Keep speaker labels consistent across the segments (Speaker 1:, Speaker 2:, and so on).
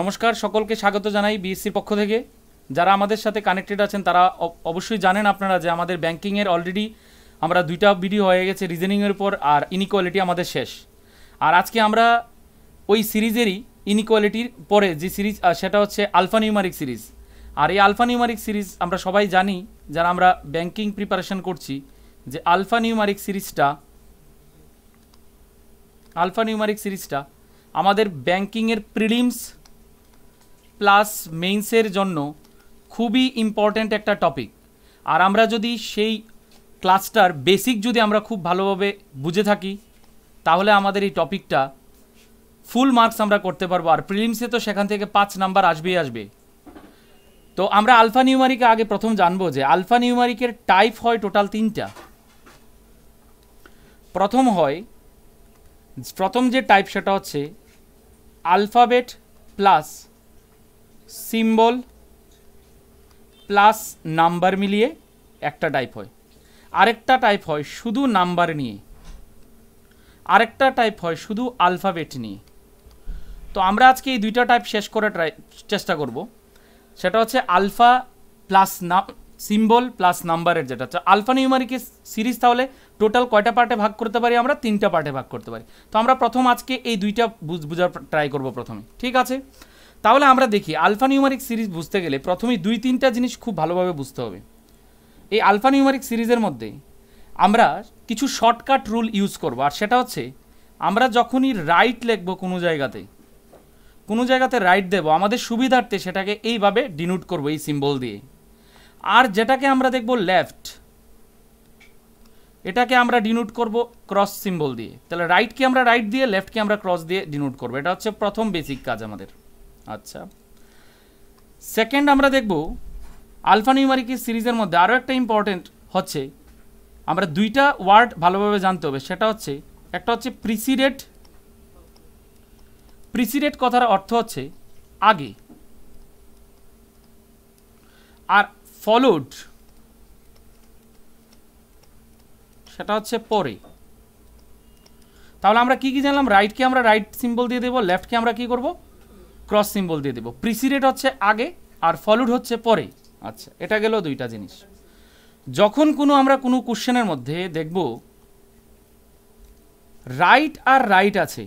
Speaker 1: নমস্কার সকলকে স্বাগত জানাই বিএসসির পক্ষ থেকে যারা আমাদের সাথে কানেক্টেড আছেন তারা অবশ্যই জানেন আপনারা যে আমাদের ব্যাংকিংয়ের অলরেডি আমরা দুইটা ভিডিও হয়ে গেছে রিজনিংয়ের উপর আর ইনিকোয়ালিটি আমাদের শেষ আর আজকে আমরা ওই সিরিজেরই ইনিকোয়ালিটির পরে যে সিরিজ সেটা হচ্ছে আলফা নিউমারিক সিরিজ আর এই আলফা নিউমারিক সিরিজ আমরা সবাই জানি যারা আমরা ব্যাংকিং প্রিপারেশন করছি যে আলফা নিউমারিক সিরিজটা আলফা নিউমারিক সিরিজটা আমাদের ব্যাংকিংয়ের প্রিলিমস প্লাস মেইনসের জন্য খুবই ইম্পর্ট্যান্ট একটা টপিক আর আমরা যদি সেই ক্লাসটার বেসিক যদি আমরা খুব ভালোভাবে বুঝে থাকি তাহলে আমাদের এই টপিকটা ফুল মার্কস আমরা করতে পারবো আর প্রিলিমসে তো সেখান থেকে পাঁচ নাম্বার আসবেই আসবে তো আমরা আলফা নিউমারিকে আগে প্রথম জানবো যে আলফা নিউমারিকের টাইপ হয় টোটাল তিনটা প্রথম হয় প্রথম যে টাইপ সেটা হচ্ছে alphabet plus symbol plus number মিলিয়ে একটা টাইপ হয় আরেকটা টাইপ হয় শুধু নাম্বার নিয়ে আরেকটা টাইপ হয় শুধু আলফাবেট নিয়ে তো আমরা আজকে এই দুইটা টাইপ শেষ করে ট্রাই চেষ্টা করব সেটা হচ্ছে আলফা প্লাস না সিম্বল প্লাস নাম্বারের যেটা হচ্ছে আলফা নিউমারিকে সিরিজ তাহলে টোটাল কয়টা পার্টে ভাগ করতে পারি আমরা তিনটা পার্টে ভাগ করতে পারি তো আমরা প্রথম আজকে এই দুইটা বুঝ বোঝার ট্রাই করব প্রথমে ঠিক আছে তাহলে আমরা দেখি আলফা নিউমারিক সিরিজ বুঝতে গেলে প্রথমেই দুই তিনটা জিনিস খুব ভালোভাবে বুঝতে হবে এই আলফা নিউমারিক সিরিজের মধ্যে আমরা কিছু শর্টকাট রুল ইউজ করব আর সেটা হচ্ছে আমরা যখনই রাইট লিখব কোনো জায়গাতে কোনো জায়গাতে রাইট দেব আমাদের সুবিধার্থে সেটাকে এইভাবে ডিনুট করব এই সিম্বল দিয়ে আর যেটাকে আমরা দেখব লেফট এটাকে আমরা ডিনুট করব ক্রস সিম্বল দিয়ে তাহলে রাইটকে আমরা রাইট দিয়ে লেফটকে আমরা ক্রস দিয়ে ডিনুট করব এটা হচ্ছে প্রথম বেসিক কাজ আমাদের আচ্ছা সেকেন্ড আমরা দেখব আলফানিউমারিকের সিরিজের মধ্যে আরও একটা ইম্পর্টেন্ট হচ্ছে আমরা দুইটা ওয়ার্ড ভালোভাবে জানতে হবে সেটা হচ্ছে একটা হচ্ছে প্রিসিডেট প্রিসিডেট কথার অর্থ হচ্ছে আগে আর ফলোড সেটা হচ্ছে পরে তাহলে আমরা কি কি জানলাম রাইটকে আমরা রাইট সিম্বল দিয়ে দেবো লেফটকে আমরা কি করবো ক্রস সিম্বল দিয়ে দেবো প্রিসিরেট হচ্ছে আগে আর ফলোড হচ্ছে পরে আচ্ছা এটা গেল দুইটা জিনিস যখন কোনো আমরা কোনো কোশ্চেনের মধ্যে দেখব রাইট আর রাইট আছে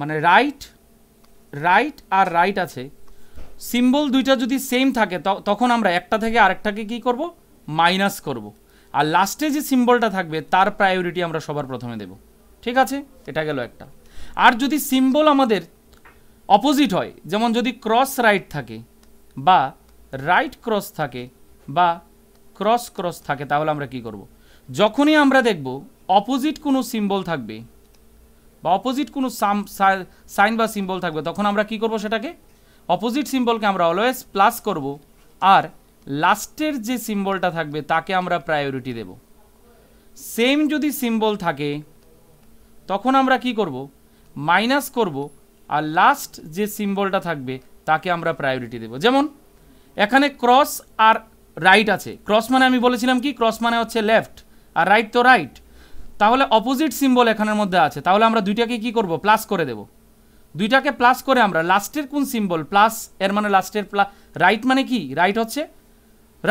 Speaker 1: মানে রাইট রাইট আর রাইট আছে সিম্বল দুইটা যদি সেম থাকে তখন আমরা একটা থেকে আরেকটাকে কি করব মাইনাস করব। আর লাস্টে যে সিম্বলটা থাকবে তার প্রায়োরিটি আমরা সবার প্রথমে দেব ঠিক আছে এটা গেল একটা আর যদি সিম্বল আমাদের অপোজিট হয় যেমন যদি ক্রস রাইট থাকে বা রাইট ক্রস থাকে বা ক্রস ক্রস থাকে তাহলে আমরা কি করব। যখনই আমরা দেখব অপোজিট কোনো সিম্বল থাকবে বা অপোজিট কোনো সাম সাইন বা সিম্বল থাকবে তখন আমরা কি করব সেটাকে অপোজিট সিম্বলকে আমরা অলওয়েজ প্লাস করব আর লাস্টের যে সিম্বলটা থাকবে তাকে আমরা প্রায়োরিটি দেব সেম যদি সিম্বল থাকে তখন আমরা কি করব মাইনাস করব আর লাস্ট যে সিম্বলটা থাকবে তাকে আমরা প্রায়োরিটি দেব যেমন এখানে ক্রস আর রাইট আছে ক্রস মানে আমি বলেছিলাম কি ক্রস মানে হচ্ছে লেফট আর রাইট তো রাইট তাহলে অপোজিট সিম্বল এখানের মধ্যে আছে তাহলে আমরা দুইটাকে কি করব প্লাস করে দেব দুইটাকে প্লাস করে আমরা লাস্টের কোন সিম্বল প্লাস এর মানে লাস্টের প্লাস রাইট মানে কি রাইট হচ্ছে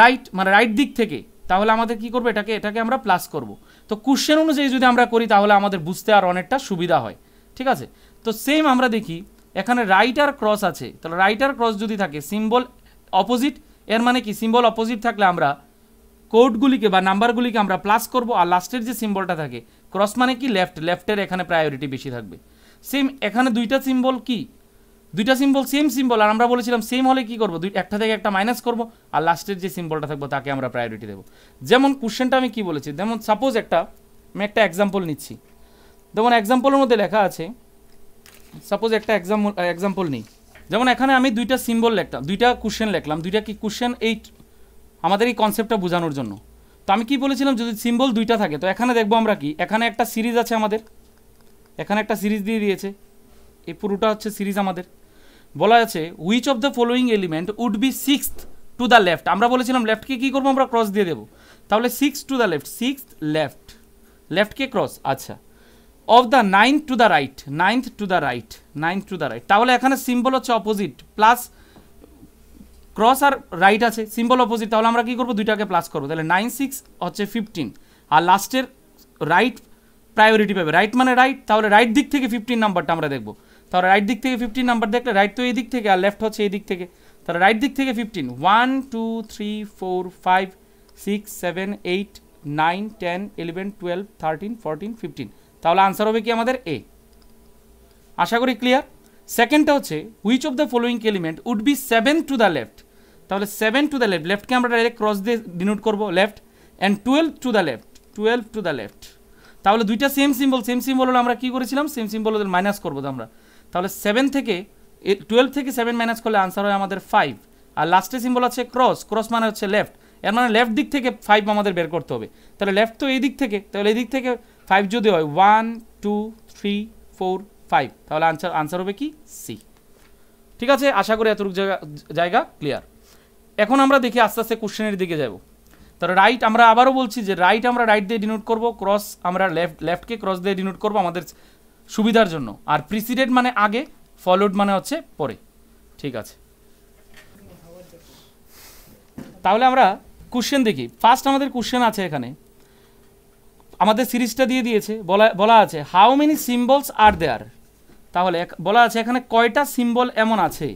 Speaker 1: রাইট মানে রাইট দিক থেকে তাহলে আমাদের কি করবো এটাকে এটাকে আমরা প্লাস করব তো কোশ্চেন অনুযায়ী যদি আমরা করি তাহলে আমাদের বুঝতে আর অনেকটা সুবিধা হয় ঠিক আছে তো সেম আমরা দেখি এখানে রাইট আর ক্রস আছে তাহলে রাইট আর ক্রস যদি থাকে সিম্বল অপোজিট এর মানে কি সিম্বল অপোজিট থাকলে আমরা কোডগুলিকে বা নাম্বারগুলিকে আমরা প্লাস করব আর লাস্টের যে সিম্বলটা থাকে ক্রস মানে কি লেফট লেফটের এখানে প্রায়োরিটি বেশি থাকবে সেম এখানে দুইটা সিম্বল কি দুইটা সিম্বল সেম সিম্বল আর আমরা বলেছিলাম সেম হলে কি করবো দুই একটা থেকে একটা মাইনাস করবো আর লাস্টের যে সিম্বলটা থাকবো তাকে আমরা প্রায়োরিটি দেবো যেমন কোশ্চেনটা আমি কি বলেছি যেমন সাপোজ একটা আমি একটা এক্সাম্পল নিচ্ছি যেমন এক্সাম্পলের মধ্যে লেখা আছে সাপোজ একটা এক্সাম এক্সাম্পল uh, নেই যেমন এখানে আমি দুইটা সিম্বল লিখলাম দুইটা কোশ্চেন লিখলাম দুইটা কি কোশ্চেন এই আমাদের এই কনসেপ্টটা বোঝানোর জন্য তো আমি কি বলেছিলাম যদি সিম্বল দুইটা থাকে তো এখানে দেখবো আমরা কি এখানে একটা সিরিজ আছে আমাদের এখানে একটা সিরিজ দিয়ে দিয়েছে এই পুরোটা হচ্ছে সিরিজ আমাদের বলা আছে which of the following element would be six to the left আমরা বলেছিলাম লেফটকে কী করবো আমরা ক্রস দিয়ে দেবো তাহলে six to the left six left লেফটকে ক্রস আচ্ছা of the ninth to the right ninth to the right ninth to the right তাহলে এখানে সিম্বল হচ্ছে অপোজিট প্লাস ক্রস আর রাইট আছে সিম্বল অপোজিট তাহলে আমরা কী করবো দুইটাকে প্লাস করবো তাহলে নাইন সিক্স হচ্ছে ফিফটিন আর লাস্টের রাইট প্রায়োরিটি পাবে রাইট মানে রাইট তাহলে রাইট দিক থেকে ফিফটিন নাম্বারটা আমরা দেখবো তাহলে রাইট দিক থেকে ফিফটিন নাম্বার দেখলে রাইট তো এই দিক থেকে আর লেফট হচ্ছে এই দিক থেকে তাহলে রাইট দিক থেকে fifteen one two three four five six seven eight nine ten eleven twelve thirteen fourteen fifteen তাহলে আনসার হবে কি আমাদের এ আশা করি ক্লিয়ার সেকেন্ডটা হচ্ছে which of the following element would be seven to the left তাহলে সেভেন টু দ্য লেফট লেফটকে আমরা ডাইরেক্ট ক্রস দিয়ে ডিনোট করবো left and twelve to the left twelve to the left তাহলে দুইটা সেম সিম্বল সেম সিম্বল হলে আমরা কী করেছিলাম সেম সিম্বল ওদের মাইনাস করবো আমরা তাহলে সেভেন থেকে টুয়েলভ থেকে সেভেন মাইনাস করলে আনসার হয় আমাদের ফাইভ আর লাস্টে সিম্বল আছে ক্রস ক্রস মানে হচ্ছে লেফট এর মানে লেফট দিক থেকে ফাইভ আমাদের বের করতে হবে তাহলে লেফট তো এই দিক থেকে তাহলে এই দিক থেকে ফাইভ যদি হয় one two three four five তাহলে আনসার আনসার হবে কি সি ঠিক আছে আশা করি এতটুকু জায়গা জায়গা ক্লিয়ার এখন আমরা দেখি আস্তে আস্তে কোশ্চেনের দিকে যাব তাহলে রাইট আমরা আবারও বলছি যে রাইট আমরা রাইট দিয়ে ডিনোট করব ক্রস আমরা লেফট লেফটকে ক্রস দিয়ে ডিনোট করব আমাদের সুবিধার জন্য আর প্রিসিডেন্ট মানে আগে ফলোড মানে হচ্ছে পরে ঠিক আছে তাহলে আমরা কোশ্চেন দেখি ফার্স্ট আমাদের কোশ্চেন আছে এখানে আমাদের সিরিজটা দিয়ে দিয়েছে বলা বলা আছে how many symbols are there তাহলে বলা আছে এখানে কয়টা সিম্বল এমন আছে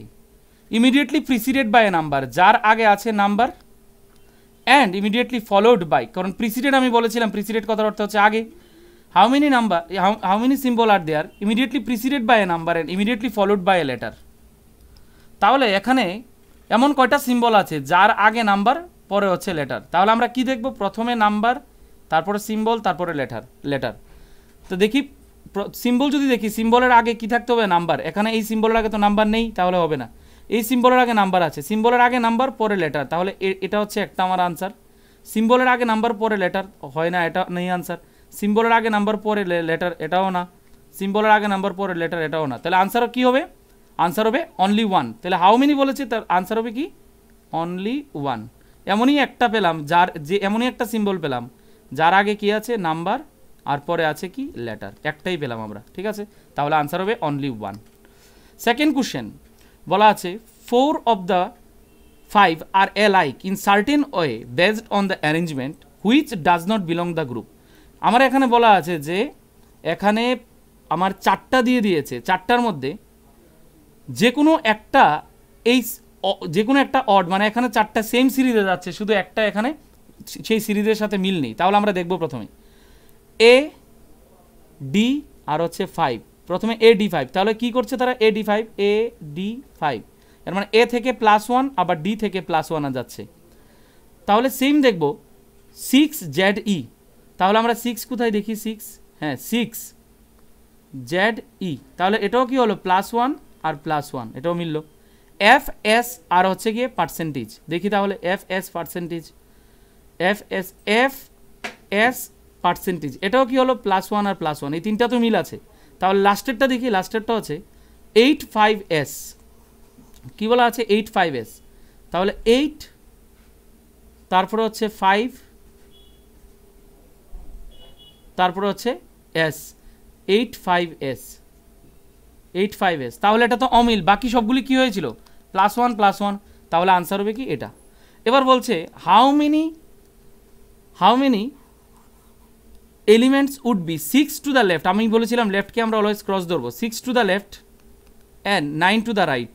Speaker 1: immediately preceded by a number যার আগে আছে number and immediately followed by কারণ প্রিসিডেড আমি বলেছিলাম প্রিসিডেড কথার অর্থ হচ্ছে আগে how many number how many symbol are there immediately preceded by a number and immediately followed by a letter তাহলে এখানে এমন কয়টা সিম্বল আছে যার আগে নাম্বার পরে হচ্ছে লেটার তাহলে আমরা কি দেখব প্রথমে নাম্বার তারপরে সিম্বল তারপরে লেটার লেটার তো দেখি সিম্বল যদি দেখি সিম্বলের আগে কি থাকতে হবে নাম্বার এখানে এই সিম্বলের আগে তো নাম্বার নেই তাহলে হবে না এই সিম্বলের আগে নাম্বার আছে সিম্বলের আগে নাম্বার পরে লেটার তাহলে এটা হচ্ছে একটা আমার আনসার সিম্বলের আগে নাম্বার পরে লেটার হয় না এটা নেই আনসার সিম্বলের আগে নাম্বার পরে লেটার এটাও না সিম্বলের আগে নাম্বার পরে লেটার এটাও না তাহলে আনসারও কী হবে আনসার হবে অনলি ওয়ান তাহলে হাউ মেনি বলেছে তার আনসার হবে কি অনলি ওয়ান এমনই একটা পেলাম যার যে এমনই একটা সিম্বল পেলাম যার আগে কি আছে নাম্বার আর পরে আছে কি লেটার একটাই পেলাম আমরা ঠিক আছে তাহলে আনসার হবে অনলি ওয়ান সেকেন্ড কোশ্চেন বলা আছে four of the five are alike in certain way based on the arrangement which does not belong the group আমার এখানে বলা আছে যে এখানে আমার চারটা দিয়ে দিয়েছে চারটার মধ্যে যে কোনো একটা এই যে কোনো একটা অড মানে এখানে চারটা সেম সিরিজে যাচ্ছে শুধু একটা এখানে সেই সিরিজের সাথে মিল নেই তাহলে আমরা দেখব প্রথমে এ ডি আর হচ্ছে ফাইভ প্রথমে এ ডি ফাইভ তাহলে কি করছে তারা A D five A D five এর মানে এ থেকে প্লাস ওয়ান আবার ডি থেকে প্লাস ওয়ান যাচ্ছে তাহলে সেম দেখব সিক্স জেড ই তাহলে আমরা সিক্স কোথায় দেখি সিক্স হ্যাঁ সিক্স জেড ই তাহলে এটাও কি হলো প্লাস ওয়ান আর প্লাস ওয়ান এটাও মিলল এফ এস আর হচ্ছে গিয়ে পার্সেন্টেজ দেখি তাহলে F S percentage F S F S percentage এটাও কী হলো প্লাস ওয়ান আর প্লাস ওয়ান এই তিনটা তো মিল আছে তাহলে লাস্টেরটা দেখি লাস্টেরটা আছে এইট ফাইভ এস কী বলা আছে এইট ফাইভ এস তাহলে এইট তারপরে হচ্ছে ফাইভ তারপরে হচ্ছে S eight five S eight five S তাহলে এটা তো অমিল বাকি সবগুলি কী হয়েছিল প্লাস ওয়ান প্লাস ওয়ান তাহলে আনসার হবে কি এটা এবার বলছে how many how many elements would be six to the left আমি বলেছিলাম লেফটকে আমরা অলওয়েজ ক্রস ধরবো six to the left and nine to the right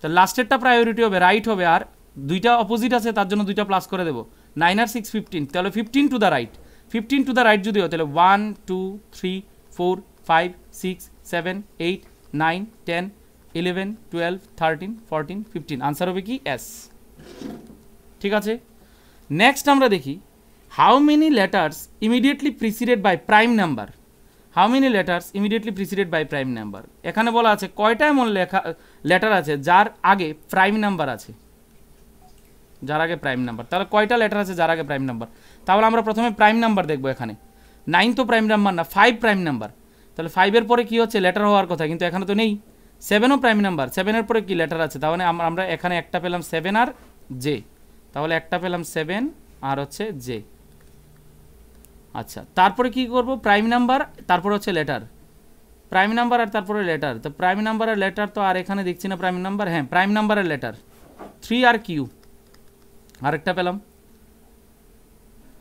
Speaker 1: তা লাস্টেরটা প্রায়োরিটি হবে রাইট হবে আর দুইটা অপোজিট আছে তার জন্য দুইটা প্লাস করে দেবো নাইন আর সিক্স ফিফটিন তাহলে fifteen to the right fifteen to the right যদি হয় তাহলে one two three four five six seven eight nine ten eleven twelve thirteen fourteen fifteen answer হবে কি এস ঠিক আছে নেক্সট আমরা দেখি how many letters immediately preceded by prime number how many letters immediately preceded by prime number এখানে বলা আছে কয়টা এমন লেখা লেটার আছে যার আগে প্রাইম নাম্বার আছে যার আগে প্রাইম নাম্বার তাহলে কয়টা লেটার আছে যার আগে প্রাইম নাম্বার তাহলে আমরা প্রথমে প্রাইম নাম্বার দেখব এখানে নাইন তো প্রাইম নাম্বার না ফাইভ প্রাইম নাম্বার তাহলে ফাইভের পরে কী হচ্ছে লেটার হওয়ার কথা কিন্তু এখানে তো নেই সেভেনও প্রাইম নাম্বার সেভেনের পরে কী লেটার আছে তাহলে আমরা এখানে একটা পেলাম সেভেন আর জে তাহলে একটা পেলাম সেভেন আর হচ্ছে জে আচ্ছা তারপরে কি করব প্রাইম নাম্বার তারপরে হচ্ছে লেটার প্রাইম নাম্বার আর তারপরে লেটার তো প্রাইম নাম্বার আর লেটার তো আর এখানে দেখছি না প্রাইম নাম্বার হ্যাঁ প্রাইম নাম্বার আর লেটার থ্রি আর কিউ আরেকটা পেলাম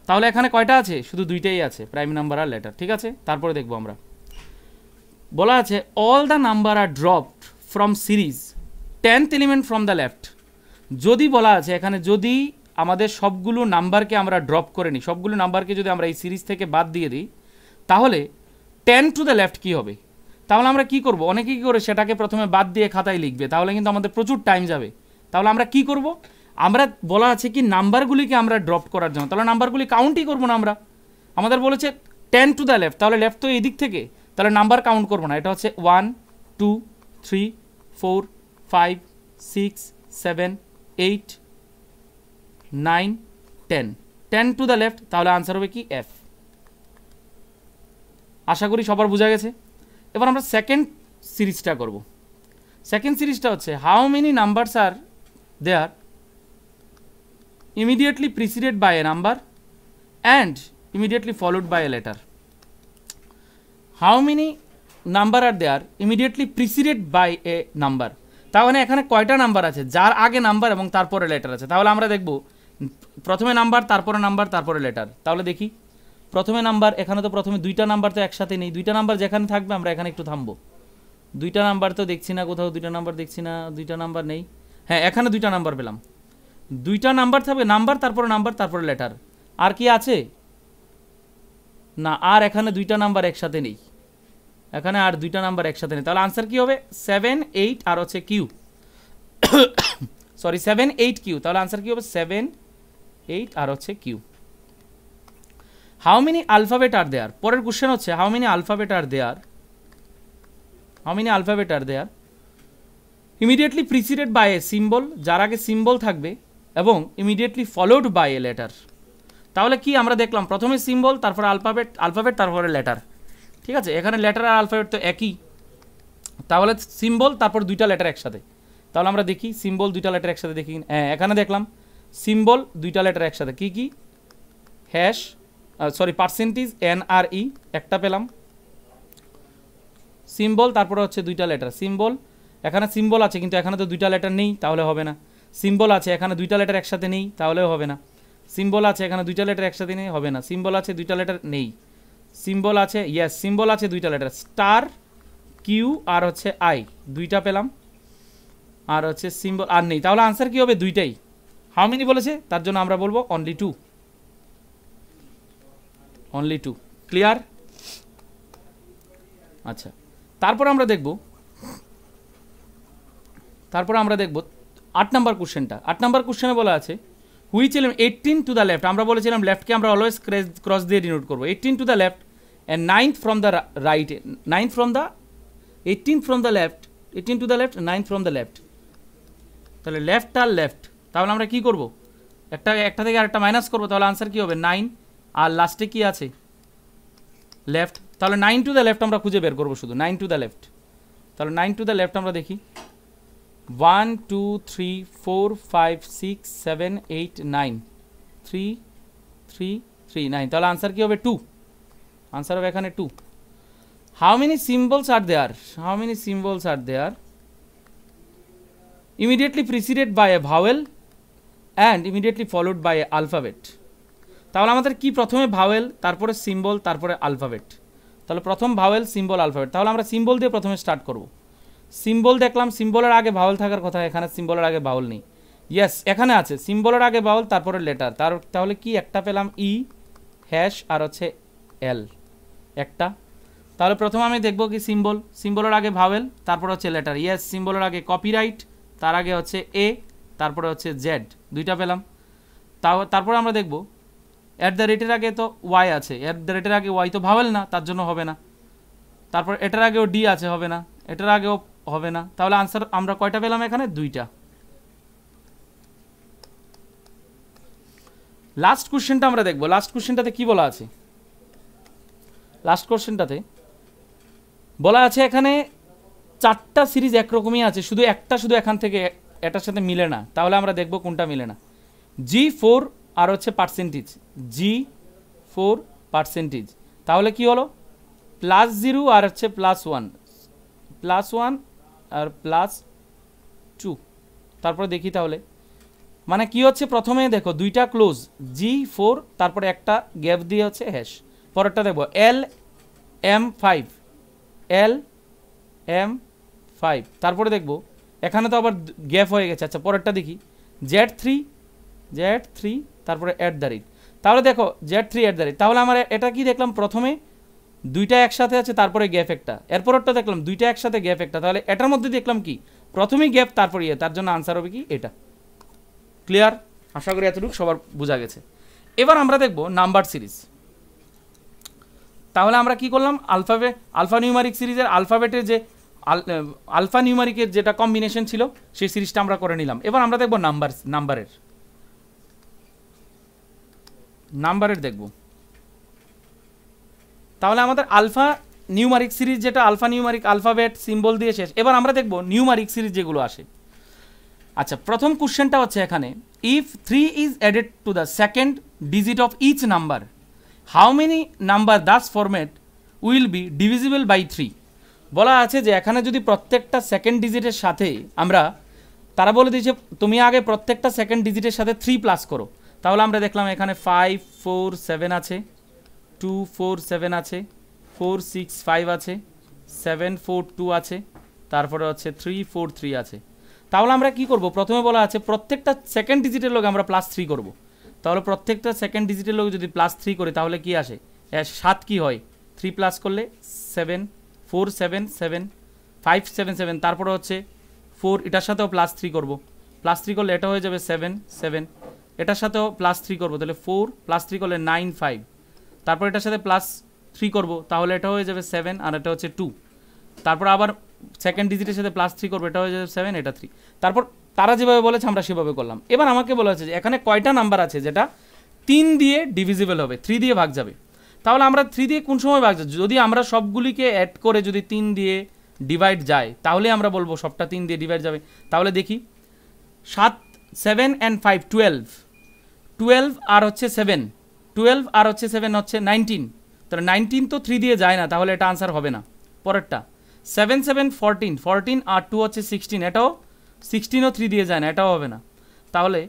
Speaker 1: তাহলে এখানে কয়টা আছে শুধু দুইটাই আছে প্রাইম নাম্বার আর লেটার ঠিক আছে তারপরে দেখবো আমরা বলা আছে all the number are dropped from series tenth element from the left যদি বলা আছে এখানে যদি আমাদের সবগুলো নাম্বারকে আমরা ড্রপ করে নিই সবগুলো নাম্বারকে যদি আমরা এই সিরিজ থেকে বাদ দিয়ে দিই তাহলে টেন টু দ্য লেফট কী হবে তাহলে আমরা কি করব অনেকে কী করে সেটাকে প্রথমে বাদ দিয়ে খাতায় লিখবে তাহলে কিন্তু আমাদের প্রচুর টাইম যাবে তাহলে আমরা কি করব আমরা বলা আছে কি নাম্বারগুলিকে আমরা ড্রপ করার জন্য তাহলে নাম্বারগুলি কাউন্টই করবো না আমরা আমাদের বলেছে টেন টু দ্য লেফট তাহলে লেফট তো এই দিক থেকে তাহলে নাম্বার কাউন্ট করবো না এটা হচ্ছে one two three four five six seven eight nine ten ten to the left তাহলে আনসার হবে কি এফ আশা করি সবার বোঝা গেছে এবার আমরা সেকেন্ড সিরিজটা করব সেকেন্ড সিরিজটা হচ্ছে how many numbers are there immediately preceded by a number and immediately followed by a letter how many number are there immediately preceded by a number তাহলে মানে এখানে কয়টা নাম্বার আছে যার আগে নাম্বার এবং তারপরে লেটার আছে তাহলে আমরা দেখব প্রথমে নাম্বার তারপরে নাম্বার তারপরে লেটার তাহলে দেখি প্রথমে নাম্বার এখানে তো প্রথমে দুইটা নাম্বার তো একসাথে নেই দুইটা নাম্বার যেখানে থাকবে আমরা এখানে একটু থামবো দুইটা নাম্বার তো দেখছি না কোথাও দুইটা নাম্বার দেখছি না দুইটা নাম্বার নেই হ্যাঁ এখানে দুইটা নাম্বার পেলাম দুইটা নাম্বার থাকবে নাম্বার তারপরে নাম্বার তারপরে লেটার আর কি আছে না আর এখানে দুইটা নাম্বার একসাথে নেই এখানে আর দুইটা নাম্বার একসাথে নেই তাহলে আনসার কী হবে সেভেন এইট আর হচ্ছে Q sorry seven eight Q তাহলে আনসার কী হবে সেভেন এইট আর হচ্ছে Q how many alphabet are there পরের কোশ্চেন হচ্ছে how many alphabet are there how many alphabet are there immediately preceded by a symbol যার আগে সিম্বল থাকবে এবং immediately followed by a letter তাহলে কি আমরা দেখলাম প্রথমে সিম্বল তারপরে আলফাবেট আলফাবেট তারপরে লেটার ঠিক আছে এখানে লেটার আর আলফাবেট তো একই তাহলে সিম্বল তারপর দুইটা লেটার একসাথে তাহলে আমরা দেখি সিম্বল দুইটা লেটার একসাথে দেখি হ্যাঁ এখানে দেখলাম সিম্বল দুইটা লেটার একসাথে কি কি হ্যাশ সরি পার্সেন্টেজ এন আর ই e, একটা পেলাম সিম্বল তারপরে হচ্ছে দুইটা লেটার সিম্বল এখানে সিম্বল আছে কিন্তু এখানে তো দুইটা লেটার নেই তাহলে হবে না সিম্বল আছে এখানে দুইটা লেটার একসাথে নেই তাহলেও হবে না সিম্বল আছে এখানে দুইটা লেটার একসাথে নেই হবে না সিম্বল আছে দুইটা লেটার নেই সিম্বল আছে ইয়াস সিম্বল আছে দুইটা লেটার স্টার কিউ আর হচ্ছে আই দুইটা পেলাম আর হচ্ছে সিম্বল আর নেই তাহলে আনসার কী হবে দুইটাই হাউ মেনি বলেছে তার জন্য আমরা বলবো only two only two clear আচ্ছা তারপর আমরা দেখব তারপর আমরা দেখব আট নাম্বার কোশ্চেনটা আট নাম্বার কোশ্চেনে বলা আছে which element eighteen to the left আমরা বলেছিলাম লেফটকে আমরা অলওয়েজ ক্রস দিয়ে ডিনোট করবো eighteen to the left and 9th from the right 9th from the 18th from the left 18 to the left 9th from the left তাহলে left আর left তাহলে আমরা কি করব একটা একটা থেকে আরেকটা মাইনাস করব তাহলে আনসার কি হবে 9 আর লাস্টে কি আছে লেফট তাহলে 9 টু দ্য লেফট আমরা খুঁজে বের করব শুধু 9 টু দ্য লেফট তাহলে 9 টু দ্য লেফট আমরা দেখি 1 2 3 4 5 6 7 8 9 3 3 3 9 তাহলে আনসার কি হবে 2 আনসার হবে এখানে two how many symbols are there how many symbols are there immediately preceded by a vowel and immediately followed by a alphabet তাহলে আমাদের কি প্রথমে ভাওয়েল তারপরে সিম্বল তারপরে আলফাবেট তাহলে প্রথম ভাওয়েল সিম্বল আলফাবেট তাহলে আমরা সিম্বল দিয়ে প্রথমে স্টার্ট করব সিম্বল দেখলাম সিম্বলের আগে ভাওয়েল থাকার কথা এখানে সিম্বলের আগে ভাওয়েল নেই ইয়েস এখানে আছে সিম্বলের আগে ভাওয়েল তারপরে লেটার তার তাহলে কি একটা পেলাম ই e, হ্যাশ আর হচ্ছে এল একটা তাহলে প্রথমে আমি দেখব কি সিম্বল সিম্বলের আগে ভাওয়েল তারপর হচ্ছে লেটার ইয়েস সিম্বলের আগে কপিরাইট তার আগে হচ্ছে এ তারপরে হচ্ছে জেড দুইটা পেলাম তারপর তারপরে আমরা দেখব অ্যাট দ্য রেটের আগে তো ওয়াই আছে অ্যাট দ্য রেটের আগে ওয়াই তো ভাবেল না তার জন্য হবে না তারপর এটার আগেও ডি আছে হবে না এটার আগেও হবে না তাহলে আনসার আমরা কয়টা পেলাম এখানে দুইটা লাস্ট কোশ্চেনটা আমরা দেখব লাস্ট কোশ্চেনটাতে কি বলা আছে লাস্ট কোশ্চেনটাতে বলা আছে এখানে চারটা সিরিজ একরকমই আছে শুধু একটা শুধু এখান থেকে এটার সাথে মিলে না তাহলে আমরা দেখব কোনটা মিলে না জি ফোর আর হচ্ছে পার্সেন্টেজ জি ফোর পার্সেন্টেজ তাহলে কি হলো প্লাস জিরো আর হচ্ছে প্লাস ওয়ান প্লাস ওয়ান আর প্লাস টু তারপরে দেখি তাহলে মানে কি হচ্ছে প্রথমে দেখো দুইটা ক্লোজ জি ফোর তারপরে একটা গ্যাপ দিয়ে হচ্ছে হ্যাশ পরেরটা দেখব L M five L M five তারপরে দেখব এখানে তো আবার গ্যাপ হয়ে গেছে আচ্ছা পরেরটা দেখি জেড থ্রি জেড থ্রি তারপরে অ্যাট দ্য রেট তাহলে দেখো Z three at the rate তাহলে আমার এটা কি দেখলাম প্রথমে দুইটা একসাথে আছে তারপরে গ্যাপ একটা এরপরটা দেখলাম দুইটা একসাথে গ্যাপ একটা তাহলে এটার মধ্যে দেখলাম কি প্রথমেই গ্যাপ তারপর ইয়ে তার জন্য আনসার হবে কি এটা ক্লিয়ার আশা করি এতটুকু সবার বোঝা গেছে এবার আমরা দেখব নাম্বার সিরিজ তাহলে আমরা কি করলাম আলফাবে আলফা নিউমারিক সিরিজের আলফাবেটের যে আলফা নিউমারিকের যেটা কম্বিনেশন ছিল সেই সিরিজটা আমরা করে নিলাম এবার আমরা দেখব নাম্বার নাম্বারের নাম্বারের দেখব তাহলে আমাদের আলফা নিউমারিক সিরিজ যেটা আলফা নিউমারিক আলফাবেট সিম্বল দিয়ে শেষ এবার আমরা দেখব নিউমারিক সিরিজ যেগুলো আসে আচ্ছা প্রথম কোশ্চেনটা হচ্ছে এখানে if three is added to the second digit of each number how many number thus format will be divisible by three বলা আছে যে এখানে যদি প্রত্যেকটা সেকেন্ড ডিজিটের সাথে আমরা তারা বলে দিয়েছে তুমি আগে প্রত্যেকটা সেকেন্ড ডিজিটের সাথে থ্রি প্লাস করো তাহলে আমরা দেখলাম এখানে ফাইভ ফোর সেভেন আছে টু ফোর সেভেন আছে ফোর সিক্স ফাইভ আছে সেভেন ফোর টু আছে তারপরে হচ্ছে থ্রি ফোর থ্রি আছে তাহলে আমরা কি করব প্রথমে বলা আছে প্রত্যেকটা সেকেন্ড ডিজিটের লোক আমরা প্লাস থ্রি করবো তাহলে প্রত্যেকটা সেকেন্ড ডিজিটের লোক যদি প্লাস থ্রি করে তাহলে কি আসে সাত কি হয় থ্রি প্লাস করলে seven four seven seven five seven seven তারপরে হচ্ছে ফোর এটার সাথেও প্লাস থ্রি করবো প্লাস থ্রি করলে এটা হয়ে যাবে সেভেন সেভেন এটার সাথেও প্লাস থ্রি করবো তাহলে ফোর প্লাস থ্রি করলে নাইন ফাইভ তারপর এটার সাথে প্লাস থ্রি করবো তাহলে এটা হয়ে যাবে সেভেন আর এটা হচ্ছে টু তারপর আবার সেকেন্ড ডিজিটের সাথে প্লাস থ্রি করবো এটা হয়ে যাবে সেভেন এটা থ্রি তারপর তারা যেভাবে বলেছে আমরা সেভাবে করলাম এবার আমাকে বলা হয়েছে যে এখানে কয়টা নাম্বার আছে যেটা তিন দিয়ে ডিভিজিবল হবে থ্রি দিয়ে ভাগ যাবে তাহলে আমরা থ্রি দিয়ে কোন সময় ভাগ যাবে যদি আমরা সবগুলিকে অ্যাড করে যদি তিন দিয়ে ডিভাইড যায় তাহলে আমরা বলবো সবটা তিন দিয়ে ডিভাইড যাবে তাহলে দেখি সাত seven and five twelve twelve আর হচ্ছে সেভেন টুয়েলভ আর হচ্ছে সেভেন হচ্ছে নাইনটিন তাহলে নাইনটিন তো থ্রি দিয়ে যায় না তাহলে এটা আনসার হবে না পরেরটা সেভেন সেভেন ফোরটিন ফোরটিন আর টু হচ্ছে সিক্সটিন এটাও সিক্সটিনও থ্রি দিয়ে যায় না এটাও হবে না তাহলে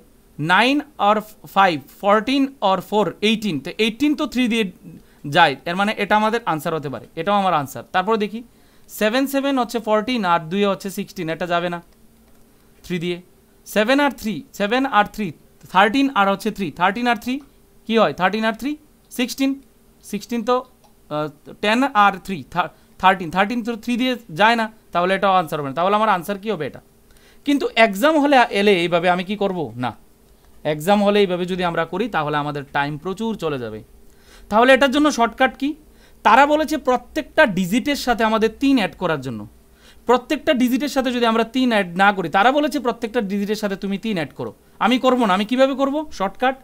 Speaker 1: নাইন আর ফাইভ ফরটিন আর ফোর এইটিন তো এইটিন তো থ্রি দিয়ে যায় এর মানে এটা আমাদের আনসার হতে পারে এটাও আমার আনসার তারপর দেখি সেভেন সেভেন হচ্ছে ফোরটিন আর দুই হচ্ছে সিক্সটিন এটা যাবে না থ্রি দিয়ে সেভেন আর থ্রি সেভেন আর থ্রি থার্টিন আর হচ্ছে থ্রি থার্টিন আর থ্রি কী হয় থার্টিন আর থ্রি সিক্সটিন সিক্সটিন তো টেন আর থ্রি থার্টিন থার্টিন তো থ্রি দিয়ে যায় না তাহলে এটাও আনসার হবে না তাহলে আমার আনসার কী হবে এটা কিন্তু এক্সাম হলে এলে এইভাবে আমি কি করব না এক্সাম হলে এইভাবে যদি আমরা করি তাহলে আমাদের টাইম প্রচুর চলে যাবে তাহলে এটার জন্য শর্টকাট কি তারা বলেছে প্রত্যেকটা ডিজিটের সাথে আমাদের তিন অ্যাড করার জন্য প্রত্যেকটা ডিজিটের সাথে যদি আমরা তিন অ্যাড না করি তারা বলেছে প্রত্যেকটা ডিজিটের সাথে তুমি তিন অ্যাড করো আমি করবো না আমি কিভাবে করব শর্টকাট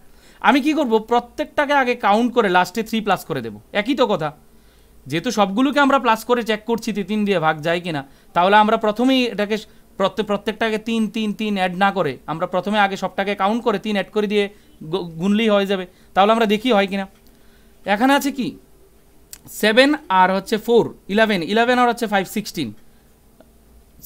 Speaker 1: আমি কি করব প্রত্যেকটাকে আগে কাউন্ট করে লাস্টে থ্রি প্লাস করে দেবো একই তো কথা যেহেতু সবগুলোকে আমরা প্লাস করে চেক করছি তিন দিয়ে ভাগ যায় কিনা তাহলে আমরা প্রথমেই এটাকে প্রত্যেক প্রত্যেকটাকে তিন তিন তিন অ্যাড না করে আমরা প্রথমে আগে সবটাকে কাউন্ট করে তিন অ্যাড করে দিয়ে গুনলেই হয়ে যাবে তাহলে আমরা দেখি হয় কিনা এখানে আছে কি সেভেন আর হচ্ছে ফোর ইলেভেন ইলেভেন আর হচ্ছে ফাইভ সিক্সটিন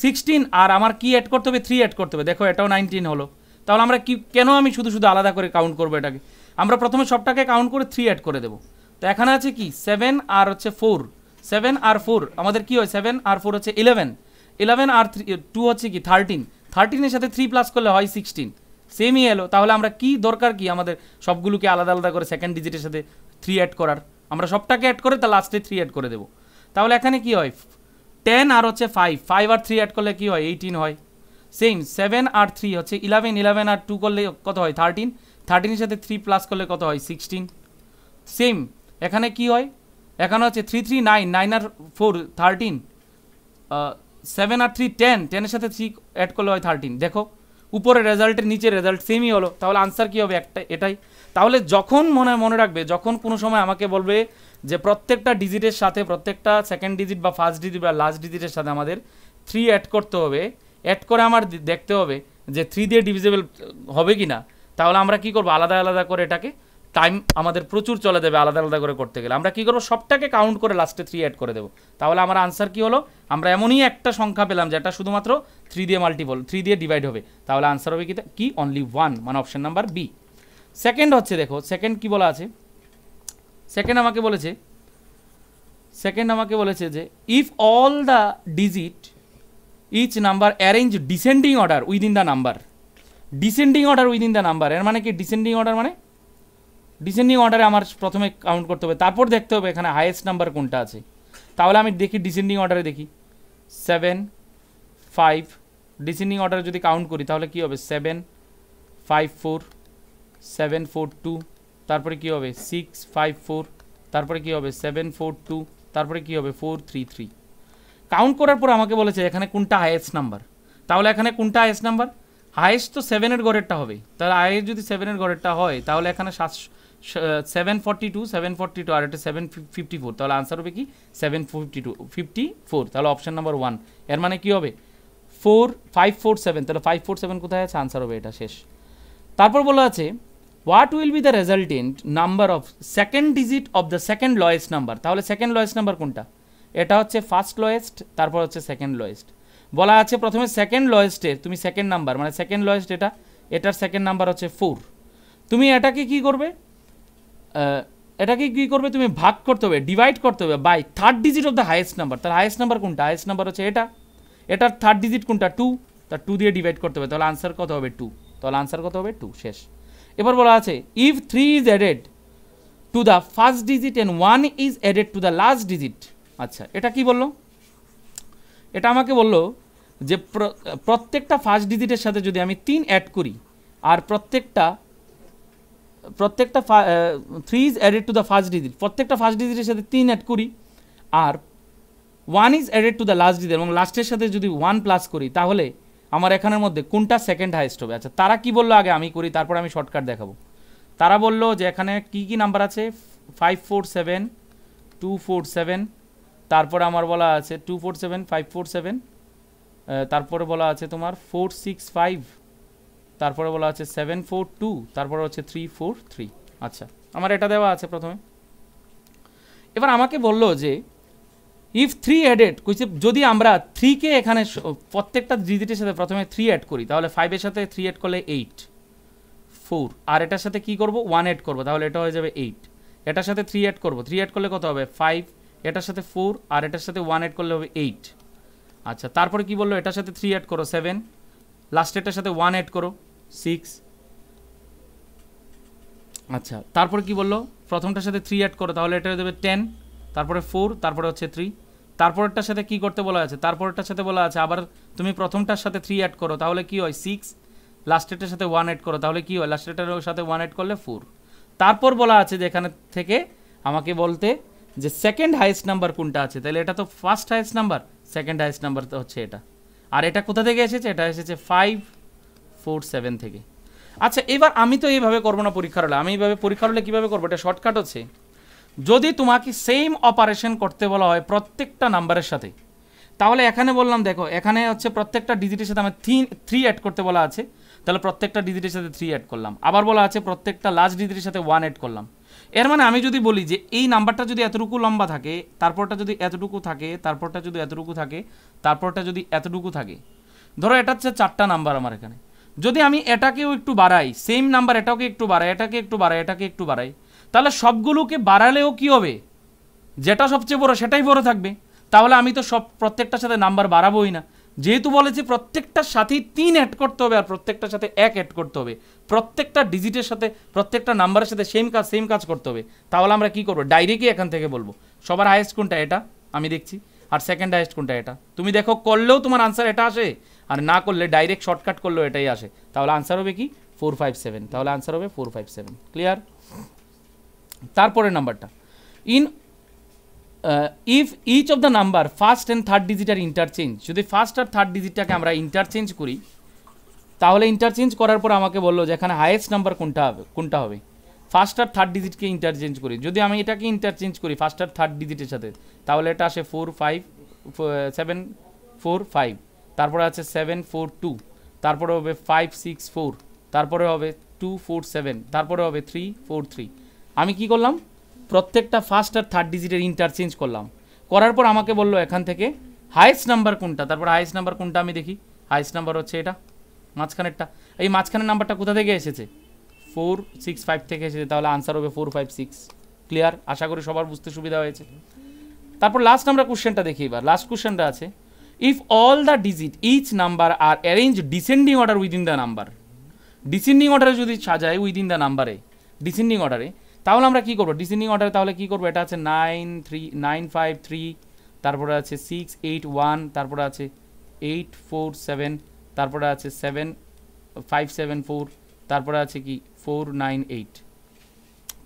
Speaker 1: সিক্সটিন আর আমার কি অ্যাড করতে হবে থ্রি অ্যাড করতে হবে দেখো এটাও নাইনটিন হলো তাহলে আমরা কি কেন আমি শুধু শুধু আলাদা করে কাউন্ট করবো এটাকে আমরা প্রথমে সবটাকে কাউন্ট করে থ্রি অ্যাড করে দেবো তো এখানে আছে কি সেভেন আর হচ্ছে ফোর সেভেন আর ফোর আমাদের কি হয় সেভেন আর ফোর হচ্ছে ইলেভেন ইলেভেন আর টু হচ্ছে কি থার্টিন থার্টিনের সাথে থ্রি প্লাস করলে হয় সিক্সটিন সেমই এলো তাহলে আমরা কি দরকার কি আমাদের সবগুলোকে আলাদা আলাদা করে সেকেন্ড ডিজিটের সাথে থ্রি অ্যাড করার আমরা সবটাকে অ্যাড করে তা লাস্টে থ্রি অ্যাড করে দেবো তাহলে এখানে কি হয় টেন আর হচ্ছে ফাইভ ফাইভ আর থ্রি অ্যাড করলে কি হয় এইটিন হয় সেম সেভেন আর থ্রি হচ্ছে ইলেভেন ইলেভেন আর টু করলে কত হয় থার্টিন থার্টিনের সাথে থ্রি প্লাস করলে কত হয় সিক্সটিন সেম এখানে কি হয় এখানে হচ্ছে থ্রি থ্রি নাইন নাইন আর ফোর থার্টিন সেভেন আর থ্রি টেন টেনের সাথে থ্রি অ্যাড করলে হয় থার্টিন দেখো উপরে রেজাল্টের নিচে রেজাল্ট সেমই হলো তাহলে আনসার কী হবে একটা এটাই তাহলে যখন মনে মনে রাখবে যখন কোনো সময় আমাকে বলবে যে প্রত্যেকটা ডিজিটের সাথে প্রত্যেকটা সেকেন্ড ডিজিট বা ফার্স্ট ডিজিট বা লাস্ট ডিজিটের সাথে আমাদের থ্রি অ্যাড করতে হবে অ্যাড করে আমার দেখতে হবে যে থ্রি দিয়ে ডিভিজেবল হবে কি না তাহলে আমরা কি করবো আলাদা আলাদা করে এটাকে টাইম আমাদের প্রচুর চলে যাবে আলাদা আলাদা করে করতে গেলে আমরা কী করবো সবটাকে কাউন্ট করে লাস্টে থ্রি অ্যাড করে দেবো তাহলে আমার আনসার কি হলো আমরা এমনই একটা সংখ্যা পেলাম যেটা শুধুমাত্র থ্রি দিয়ে মাল্টিপল থ্রি দিয়ে ডিভাইড হবে তাহলে আনসার হবে কি কি অনলি ওয়ান মানে অপশান নাম্বার বি সেকেন্ড হচ্ছে দেখো সেকেন্ড কী বলা আছে সেকেন্ড আমাকে বলেছে সেকেন্ড আমাকে বলেছে যে if all the digit each number arrange descending order within the number descending order within the number এর মানে কি ডিসেন্ডিং অর্ডার মানে ডিসেন্ডিং অর্ডারে আমার প্রথমে কাউন্ট করতে হবে তারপর দেখতে হবে এখানে হায়েস্ট নাম্বার কোনটা আছে তাহলে আমি দেখি ডিসেন্ডিং অর্ডারে দেখি সেভেন ফাইভ ডিসেন্ডিং অর্ডারে যদি কাউন্ট করি তাহলে কি হবে seven five four seven four two তারপরে কী হবে সিক্স ফাইভ ফোর তারপরে কী হবে সেভেন ফোর টু তারপরে কী হবে ফোর থ্রি থ্রি কাউন্ট করার পর আমাকে বলেছে এখানে কোনটা হায়েস্ট নাম্বার তাহলে এখানে কোনটা হায়েস্ট নাম্বার হায়েস্ট তো সেভেনের গড়েরটা হবে তাহলে হায়েস্ট যদি সেভেনের গড়েরটা হয় তাহলে এখানে সাতশো seven forty two seven forty two আর এটা সেভেন ফিফটি ফোর তাহলে আনসার হবে কি seven fifty two fifty four তাহলে অপশান নাম্বার ওয়ান এর মানে কি হবে ফোর ফাইভ ফোর সেভেন তাহলে ফাইভ ফোর সেভেন কোথায় আছে আনসার হবে এটা শেষ তারপর বলা আছে what will be the resultant number of second digit of the second lowest number তাহলে সেকেন্ড লয়েস্ট নাম্বার কোনটা এটা হচ্ছে ফার্স্ট লয়েস্ট তারপর হচ্ছে সেকেন্ড লয়েস্ট বলা আছে প্রথমে সেকেন্ড লয়েস্টের তুমি সেকেন্ড নাম্বার মানে সেকেন্ড লয়েস্ট এটা এটার সেকেন্ড নাম্বার হচ্ছে ফোর তুমি এটাকে কি করবে এটাকে কী করবে তুমি ভাগ করতে হবে ডিভাইড করতে হবে by third digit of the highest number তার হায়েস্ট নাম্বার কোনটা হায়েস্ট নাম্বার হচ্ছে এটা এটার থার্ড ডিজিট কোনটা টু তার টু দিয়ে ডিভাইড করতে হবে তাহলে আনসার কত হবে টু তাহলে আনসার কত হবে টু শেষ এবার বলা আছে if three is added to the first digit and one is added to the last digit আচ্ছা এটা কি বললো এটা আমাকে বললো যে প্রত্যেকটা ফার্স্ট ডিজিটের সাথে যদি আমি তিন অ্যাড করি আর প্রত্যেকটা প্রত্যেকটা three is added to the first digit প্রত্যেকটা ফার্স্ট ডিজিটের সাথে তিন অ্যাড করি আর one is added to the last digit এবং লাস্টের সাথে যদি ওয়ান প্লাস করি তাহলে আমার এখানের মধ্যে কোনটা সেকেন্ড হাইয়েস্ট হবে আচ্ছা তারা কি বললো আগে আমি করি তারপর আমি শর্টকাট দেখাবো তারা বললো যে এখানে কি কি নাম্বার আছে five four seven two four seven তারপরে আমার বলা আছে two four seven five four seven তারপরে বলা আছে তোমার ফোর সিক্স ফাইভ তারপরে বলা আছে সেভেন ফোর টু তারপরে হচ্ছে থ্রি ফোর থ্রি আচ্ছা আমার এটা দেওয়া আছে প্রথমে এবার আমাকে বলল যে ইফ থ্রি অ্যাডেড কইছে যদি আমরা থ্রিকে এখানে প্রত্যেকটা ডিজিটের সাথে প্রথমে থ্রি অ্যাড করি তাহলে ফাইভের সাথে থ্রি অ্যাড করলে এইট ফোর আর এটার সাথে কি করব ওয়ান অ্যাড করবো তাহলে এটা হয়ে যাবে এইট এটার সাথে থ্রি অ্যাড করবো থ্রি অ্যাড করলে কত হবে ফাইভ এটার সাথে ফোর আর এটার সাথে ওয়ান অ্যাড করলে হবে এইট আচ্ছা তারপরে কি বললো এটার সাথে থ্রি অ্যাড করো সেভেন লাস্ট এটার সাথে ওয়ান অ্যাড করো সিক্স আচ্ছা তারপর কি বললো প্রথমটার সাথে থ্রি অ্যাড করো তাহলে এটা দেবে টেন তারপরে ফোর তারপরে হচ্ছে থ্রি তারপরেরটার সাথে কি করতে বলা আছে তারপরেরটার সাথে বলা আছে আবার তুমি প্রথমটার সাথে থ্রি অ্যাড করো তাহলে কি হয় সিক্স লাস্টেরটার সাথে ওয়ান অ্যাড করো তাহলে কি হয় লাস্টেরটার সাথে ওয়ান অ্যাড করলে ফোর তারপর বলা আছে যে থেকে আমাকে বলতে যে সেকেন্ড হাইয়েস্ট নাম্বার কোনটা আছে তাহলে এটা তো first highest number second highest number তো হচ্ছে এটা আর এটা কোথা থেকে এসেছে এটা এসেছে ফাইভ ফোর সেভেন থেকে আচ্ছা এবার আমি তো এইভাবে করবো না পরীক্ষার হলে আমি এইভাবে পরীক্ষার হলে কীভাবে করবো এটা শর্টকাট হচ্ছে যদি তোমাকে সেম অপারেশন করতে বলা হয় প্রত্যেকটা নাম্বারের সাথে তাহলে এখানে বললাম দেখো এখানে হচ্ছে প্রত্যেকটা ডিজিটের সাথে আমার থ্রি থ্রি অ্যাড করতে বলা আছে তাহলে প্রত্যেকটা ডিজিটের সাথে থ্রি অ্যাড করলাম আবার বলা আছে প্রত্যেকটা লাস্ট ডিজিটের সাথে ওয়ান অ্যাড করলাম এর মানে আমি যদি বলি যে এই নাম্বারটা যদি এতটুকু লম্বা থাকে তারপরটা যদি এতটুকু থাকে তারপরটা যদি এতটুকু থাকে তারপরটা যদি এতটুকু থাকে ধরো এটা হচ্ছে চারটা নাম্বার আমার এখানে যদি আমি এটাকেও একটু বাড়াই সেম নাম্বার এটাকে একটু বাড়াই এটাকে একটু বাড়াই এটাকে একটু বাড়াই তাহলে সবগুলোকে বাড়ালেও কি হবে যেটা সবচেয়ে বড় সেটাই বড় থাকবে তাহলে আমি তো সব প্রত্যেকটার সাথে নাম্বার বাড়াবোই না যেহেতু বলেছি প্রত্যেকটার সাথেই তিন অ্যাড করতে হবে আর প্রত্যেকটার সাথে এক অ্যাড করতে হবে প্রত্যেকটা ডিজিটের সাথে প্রত্যেকটা নাম্বারের সাথে সেম কাজ সেম কাজ করতে হবে তাহলে আমরা কি করবো ডাইরেক্টই এখান থেকে বলবো সবার হায়েস্ট কোনটা এটা আমি দেখছি আর সেকেন্ড হায়েস্ট কোনটা এটা তুমি দেখো করলেও তোমার আনসার এটা আসে আর না করলে ডাইরেক্ট শর্টকাট করলেও এটাই আসে তাহলে আনসার হবে কি ফোর ফাইভ সেভেন তাহলে আনসার হবে ফোর ফাইভ সেভেন ক্লিয়ার তারপরের নাম্বারটা in if each of the number first and third digit are interchange যদি ফার্স্ট আর থার্ড ডিজিটটাকে আমরা ইন্টারচেঞ্জ করি তাহলে ইন্টারচেঞ্জ করার পর আমাকে বললো যে এখানে হায়েস্ট নাম্বার কোনটা হবে কোনটা হবে ফার্স্ট আর থার্ড ডিজিটকে ইন্টারচেঞ্জ করি যদি আমি এটাকে ইন্টারচেঞ্জ করি ফার্স্ট আর থার্ড ডিজিটের সাথে তাহলে এটা আসে four five seven four five তারপরে আছে সেভেন ফোর টু তারপরে হবে ফাইভ সিক্স ফোর তারপরে হবে টু ফোর সেভেন তারপরে হবে থ্রি ফোর থ্রি আমি কি করলাম প্রত্যেকটা ফার্স্ট আর থার্ড ডিজিটের ইন্টারচেঞ্জ করলাম করার পর আমাকে বললো এখান থেকে হায়েস্ট নাম্বার কোনটা তারপর হায়েস্ট নাম্বার কোনটা আমি দেখি হাইস্ট নাম্বার হচ্ছে এটা মাঝখানেরটা এই মাঝখানের নাম্বারটা কোথা থেকে এসেছে ফোর সিক্স ফাইভ থেকে এসেছে তাহলে আনসার হবে ফোর ফাইভ সিক্স ক্লিয়ার আশা করি সবার বুঝতে সুবিধা হয়েছে তারপর লাস্ট আমরা কোশ্চেনটা দেখি এবার লাস্ট কোশ্চেনটা আছে if all the digit each number are arranged descending order within the number descending order যদি সাজাই within the number A descending order এ তাহলে আমরা কি করব descending order তাহলে কি করব এটা আছে 9 3 9 5 3 তারপরে আছে 6 8 1 তারপরে আছে 8 4 7 তারপরে আছে 7 5 7 4 তারপরে আছে কি 4 9 8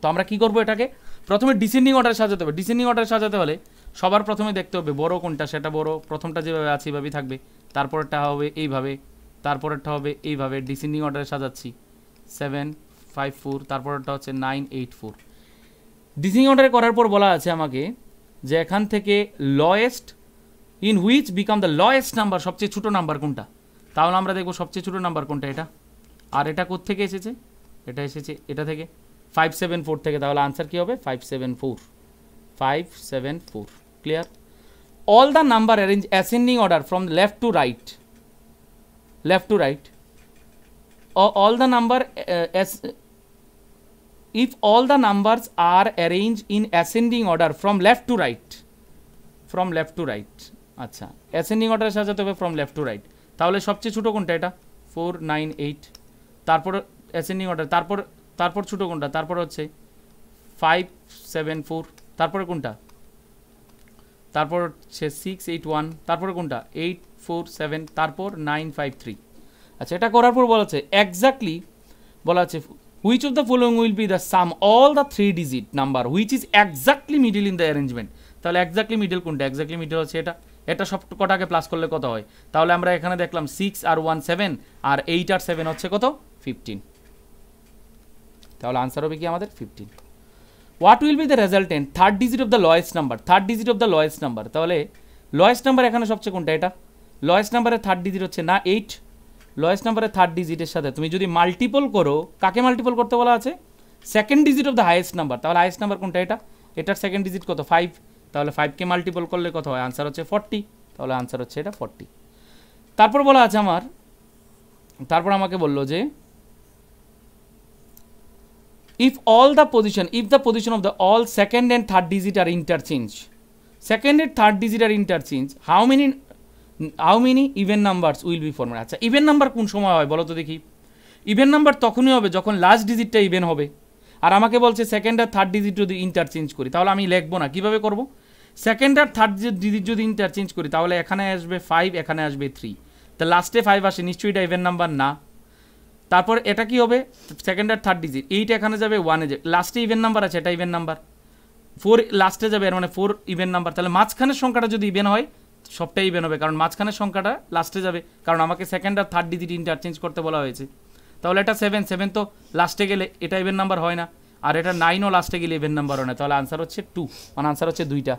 Speaker 1: তো আমরা কি করব এটাকে প্রথমে ডিসেন্ডিং অর্ডার সাজাতে হবে ডিসেন্ডিং অর্ডার সাজাতে হলে সবার প্রথমে দেখতে হবে বড় কোনটা সেটা বড় প্রথমটা যেভাবে আছে এইভাবেই থাকবে তারপরেরটা হবে এইভাবে তারপরেরটা হবে এইভাবে ডিসেন্ডিং অর্ডারে সাজাচ্ছি সেভেন ফাইভ ফোর তারপরেরটা হচ্ছে নাইন এইট ফোর ডিসেন্ডিং অর্ডারে করার পর বলা আছে আমাকে যে এখান থেকে lowest in which become the lowest number সবচেয়ে ছোটো নাম্বার কোনটা তাহলে আমরা দেখবো সবচেয়ে ছোটো নাম্বার কোনটা এটা আর এটা থেকে এসেছে এটা এসেছে এটা থেকে ফাইভ সেভেন ফোর থেকে তাহলে আনসার কী হবে five seven four five seven four clear all the number arrange ascending order from left to right left to right all the number uh, as if all the numbers are arranged in ascending order from left to right from left to right acha ascending order আচ্ছা ascending অর্ডারে সাজাতে হবে from left to right তাহলে সবচেয়ে ছোটো কোনটা এটা four nine eight তারপর tarpor অর্ডার তারপর তারপর ছোটো কোনটা তারপর হচ্ছে ফাইভ সেভেন ফোর তারপরে কোনটা তারপর হচ্ছে সিক্স এইট ওয়ান তারপরে কোনটা এইট ফোর সেভেন তারপর নাইন ফাইভ থ্রি আচ্ছা এটা করার পর বলা আছে একজাক্টলি বলা আছে which of the following will be the sum all the three digit number which is exactly middle in the arrangement তাহলে একজাক্টলি মিডিল কোনটা একজাক্টলি মিডিল হচ্ছে এটা এটা সব কটাকে প্লাস করলে কত হয় তাহলে আমরা এখানে দেখলাম সিক্স আর ওয়ান সেভেন আর এইট আর সেভেন হচ্ছে কত ফিফটিন তাহলে আনসার হবে কি আমাদের fifteen what will be the resultant third digit of the lowest number third digit of the lowest number তাহলে লয়েস্ট নাম্বার এখানে সবচেয়ে কোনটা এটা লয়েস্ট নাম্বারের থার্ড ডিজিট হচ্ছে না এইট লয়েস্ট নাম্বারের থার্ড ডিজিটের সাথে তুমি যদি মাল্টিপল করো কাকে মাল্টিপল করতে বলা আছে second digit of the highest number তাহলে হাইয়েস্ট নাম্বার কোনটা এটা এটার সেকেন্ড ডিজিট কত ফাইভ তাহলে ফাইভকে মাল্টিপল করলে কত হয় আনসার হচ্ছে ফর্টি তাহলে আনসার হচ্ছে এটা ফর্টি তারপর বলা আছে আমার তারপর আমাকে বললো যে if all the position if the position of the all second and third digit are interchange second and third digit are interchange how many how many even numbers will be formed আচ্ছা even number কোন সময় হয় বলো তো দেখি even number তখনই হবে যখন লাস্ট ডিজিটটা ইভেন হবে আর আমাকে বলছে সেকেন্ড আর থার্ড ডিজিট যদি ইন্টারচেঞ্জ করি তাহলে আমি লিখবো না কীভাবে করব সেকেন্ড আর থার্ড ডিজিট যদি ইন্টারচেঞ্জ করি তাহলে এখানে আসবে ফাইভ এখানে আসবে থ্রি তা লাস্টে ফাইভ আসে নিশ্চয়ই এটা ইভেন নাম্বার না তারপর এটা কি হবে সেকেন্ড আর থার্ড ডিজিট এইটা এখানে যাবে ওয়ানে যাবে লাস্টে ইভেন নাম্বার আছে এটা ইভেন নাম্বার ফোর লাস্টে যাবে এর মানে ফোর ইভেন নাম্বার তাহলে মাঝখানের সংখ্যাটা যদি ইভেন হয় সবটাই ইভেন হবে কারণ মাঝখানের সংখ্যাটা লাস্টে যাবে কারণ আমাকে সেকেন্ড আর থার্ড ডিজিট ইন্টারচেঞ্জ করতে বলা হয়েছে তাহলে এটা সেভেন সেভেন তো লাস্টে গেলে এটা ইভেন নাম্বার হয় না আর এটা নাইনও লাস্টে গেলে ইভেন নাম্বার হয় না তাহলে আনসার হচ্ছে টু মানে আনসার হচ্ছে দুইটা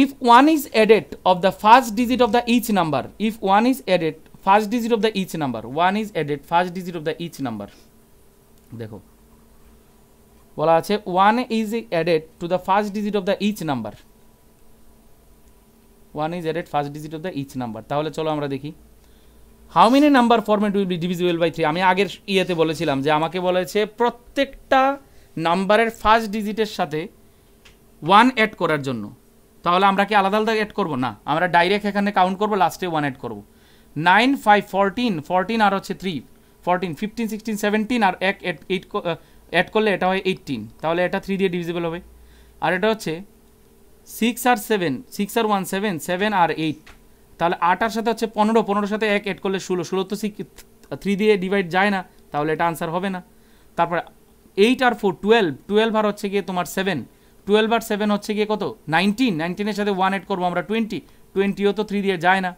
Speaker 1: if one is added of the first digit of the each number if one is added first digit of the each number one is added first digit of the each number দেখো বলা আছে one is added to the first digit of the each number one is added first digit of the each number তাহলে চলো আমরা দেখি how many number formed will be divisible by three আমি আগের ইয়েতে বলেছিলাম যে আমাকে বলেছে প্রত্যেকটা নাম্বারের ফার্স্ট ডিজিটের সাথে ওয়ান অ্যাড করার জন্য তাহলে আমরা কি আলাদা আলাদা অ্যাড করবো না আমরা ডাইরেক্ট এখানে কাউন্ট করবো লাস্টে ওয়ান অ্যাড করবো নাইন ফাইভ ফোরটিন ফোরটিন আর হচ্ছে three fourteen fifteen sixteen seventeen আর এক এইট অ্যাড করলে এটা হয় এইটিন তাহলে এটা থ্রি দিয়ে ডিভিজিবল হবে আর এটা হচ্ছে সিক্স আর সেভেন সিক্স আর ওয়ান সেভেন সেভেন আর এইট তাহলে আটার সাথে হচ্ছে পনেরো পনেরোর সাথে এক অ্যাড করলে ষোলো ষোলো তো সিক্স থ্রি দিয়ে ডিভাইড যায় না তাহলে এটা আনসার হবে না তারপর এইট আর ফোর টুয়েলভ টুয়েলভ আর হচ্ছে গিয়ে তোমার সেভেন টুয়েলভ আর সেভেন হচ্ছে গিয়ে কত নাইনটিন নাইনটিনের সাথে ওয়ান অ্যাড করবো আমরা টোয়েন্টি টোয়েন্টিও তো থ্রি দিয়ে যায় না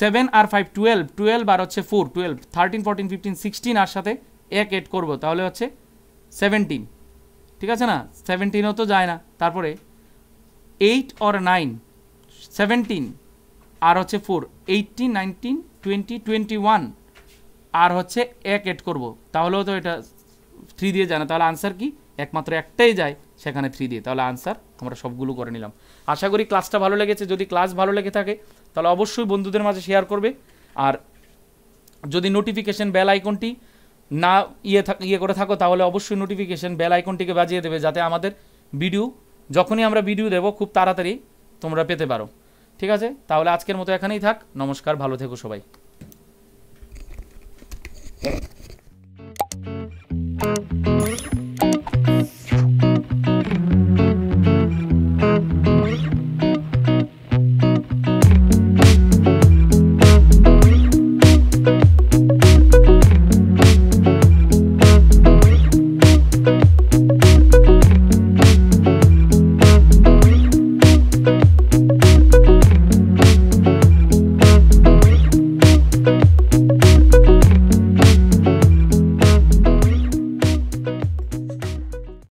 Speaker 1: সেভেন আর ফাইভ টুয়েলভ টুয়েলভ আর হচ্ছে four twelve thirteen fourteen fifteen sixteen আর সাথে এক এড করবো তাহলে হচ্ছে সেভেন্টিন ঠিক আছে না সেভেন্টিনও তো যায় না তারপরে এইট অর নাইন সেভেন্টিন আর হচ্ছে four eighteen nineteen twenty twenty one আর হচ্ছে এক এড করবো তাহলেও তো এটা থ্রি দিয়ে যায় না তাহলে আনসার কি একমাত্র একটাই যায় সেখানে থ্রি দিয়ে তাহলে আনসার আমরা সবগুলো করে নিলাম আশা করি ক্লাসটা ভালো লেগেছে যদি ক্লাস ভালো লেগে থাকে তাহলে অবশ্যই বন্ধুদের মাঝে শেয়ার করবে আর যদি নোটিফিকেশন বেল আইকনটি না ইয়ে ইয়ে করে থাকো তাহলে অবশ্যই নোটিফিকেশন বেল আইকনটিকে বাজিয়ে দেবে যাতে আমাদের ভিডিও যখনই আমরা ভিডিও দেবো খুব তাড়াতাড়ি তোমরা পেতে পারো ঠিক আছে তাহলে আজকের মতো এখানেই থাক নমস্কার ভালো থেকো সবাই